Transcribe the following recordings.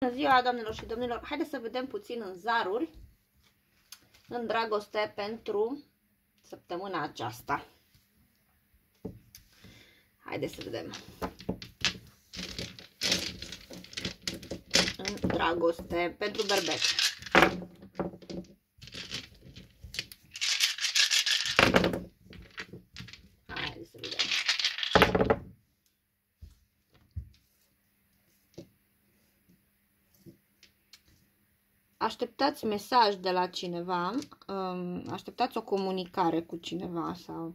Bună ziua, doamnelor și domnilor! Haideți să vedem puțin în zaruri, în dragoste, pentru săptămâna aceasta. Haideți să vedem. În dragoste, pentru berbec. așteptați mesaj de la cineva, um, așteptați o comunicare cu cineva sau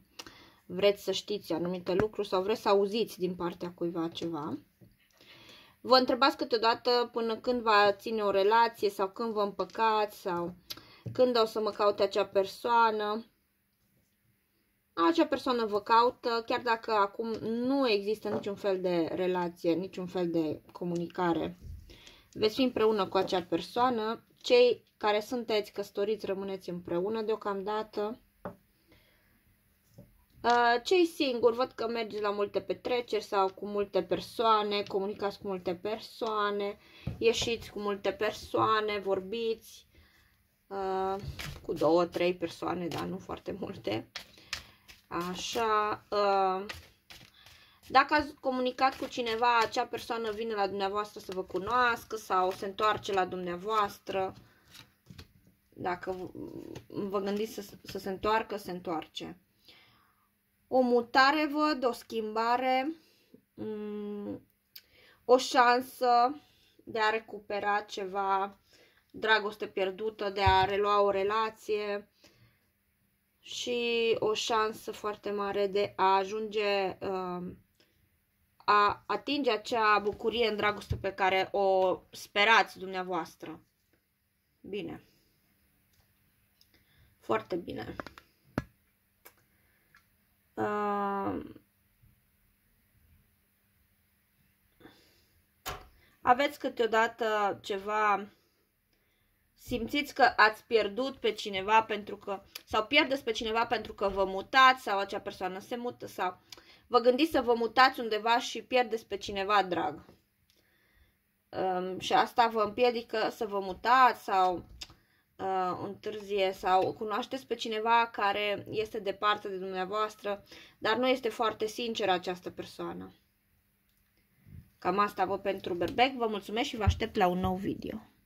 vreți să știți anumite lucruri sau vreți să auziți din partea cuiva ceva. Vă întrebați câteodată până când va ține o relație sau când vă împăcați sau când o să mă caute acea persoană. Acea persoană vă caută, chiar dacă acum nu există niciun fel de relație, niciun fel de comunicare. Veți fi împreună cu acea persoană, cei care sunteți căsătoriți, rămâneți împreună deocamdată. Uh, cei singuri, văd că mergeți la multe petreceri sau cu multe persoane, comunicați cu multe persoane, ieșiți cu multe persoane, vorbiți uh, cu două, trei persoane, dar nu foarte multe. Așa, uh, dacă ați comunicat cu cineva, acea persoană vine la dumneavoastră să vă cunoască sau se întoarce la dumneavoastră. Dacă vă gândiți să, să se întoarcă, se întoarce. O mutare văd, o schimbare, mm, o șansă de a recupera ceva, dragoste pierdută, de a relua o relație și o șansă foarte mare de a ajunge uh, a atinge acea bucurie în dragoste pe care o sperați dumneavoastră. Bine. Foarte bine. Uh, aveți câteodată ceva simțiți că ați pierdut pe cineva pentru că sau pierdeți pe cineva pentru că vă mutați sau acea persoană se mută sau uh, vă gândiți să vă mutați undeva și pierdeți pe cineva drag. Um, și asta vă împiedică să vă mutați sau uh, întârzie sau cunoașteți pe cineva care este departe de dumneavoastră, dar nu este foarte sinceră această persoană. Cam asta vă pentru berbec, vă mulțumesc și vă aștept la un nou video.